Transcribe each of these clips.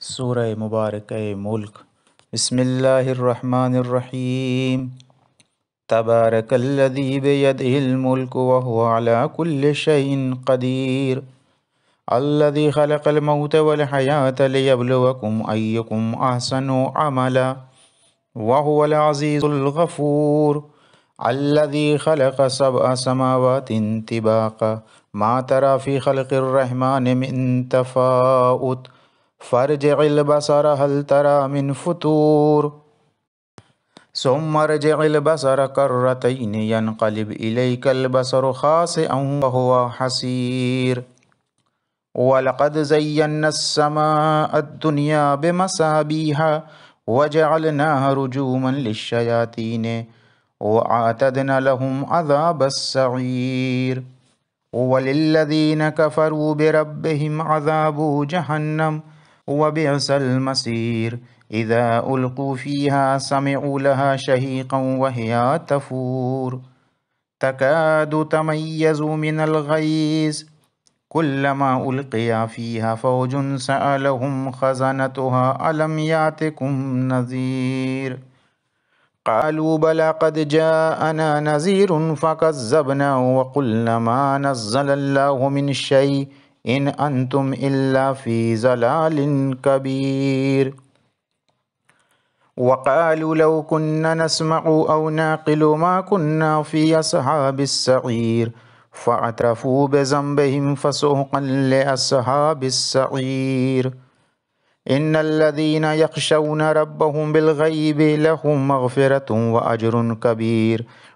سورة مباركة ملك بسم الله الرحمن الرحيم تبارك الذي بيده الملك وهو على كل شيء قدير الذي خلق الموت والحياة ليبلوكم أيكم احسن عملا وهو العزيز الغفور الذي خلق سبع سماوات طباقا ما ترى في خلق الرحمن من تفاؤت فارجع البصر هل ترى من فتور ثم ارجع البصر كرتين ينقلب إليك البصر خاسئا وهو حسير ولقد زينا السماء الدنيا بمصابيها وجعلناها رجوما للشياطين وأعتدنا لهم عذاب السعير وللذين كفروا بربهم عذاب جهنم وبئس المصير إذا ألقوا فيها سمعوا لها شهيقا وهي تفور تكاد تميز من الغيظ كلما ألقي فيها فوج سألهم خزنتها ألم يأتكم نذير قالوا بلى قد جاءنا نذير فكذبنا وقلنا ما نزل الله من شيء إن أنتم إلا في زلال كبير وقالوا لو كنا نسمع أو نعقل ما كنا في أصحاب السعير فاعترفوا بذنبهم فسوقا لأصحاب السعير إن الذين يخشون ربهم بالغيب لهم مغفرة وأجر كبير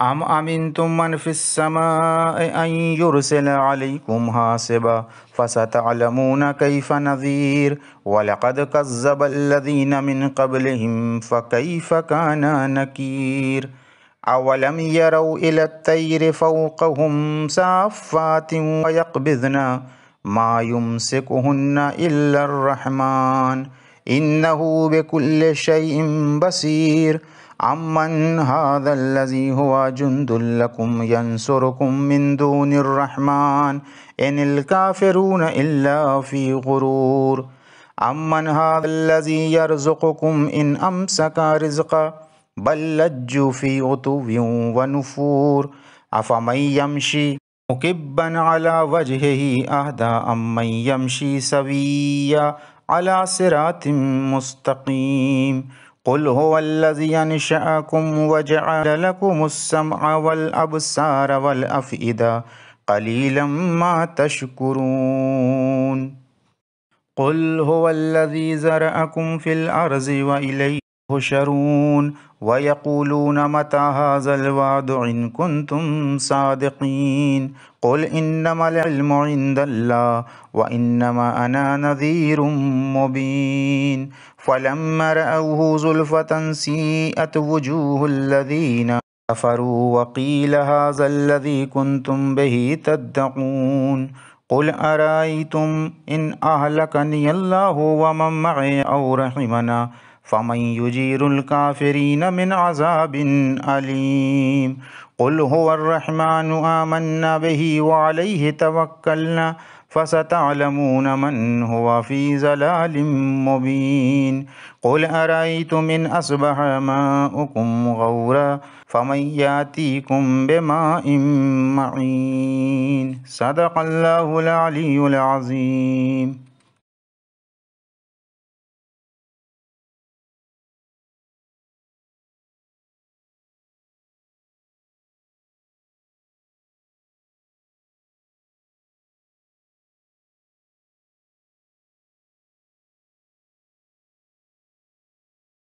أم أمنتم من في السماء أن يرسل عليكم حاصبا فستعلمون كيف نذير ولقد كذب الذين من قبلهم فكيف كان نكير أولم يروا إلى الطير فوقهم صافات ويقبضن ما يمسكهن إلا الرحمن إنه بكل شيء بصير عمن هذا الذي هو جند لكم ينصركم من دون الرحمن إن الكافرون إلا في غرور عمن هذا الذي يرزقكم إن أمسك رزقا بل لجوا في عتو ونفور أفمن يمشي مكبا على وجهه أهدى أمن يمشي سويا على صراط مستقيم قل هو الذي أنشأكم وجعل لكم السمع والأبصار والأفئدة قليلا ما تشكرون قل هو الذي زرأكم في الأرض وإليه يحشرون ويقولون متى هذا الوعد إن كنتم صادقين قل إنما العلم عند الله وإنما أنا نذير مبين فلما رأوه زلفة سيئت وجوه الذين كفروا وقيل هذا الذي كنتم به تدعون قل أرأيتم إن أهلكني الله ومن معي أو رحمنا فمن يجير الكافرين من عذاب أليم قل هو الرحمن آمنا به وعليه توكلنا فستعلمون من هو في زلال مبين قل أرأيتم من أصبح ماؤكم غورا فمن ياتيكم بماء معين صدق الله العلي العظيم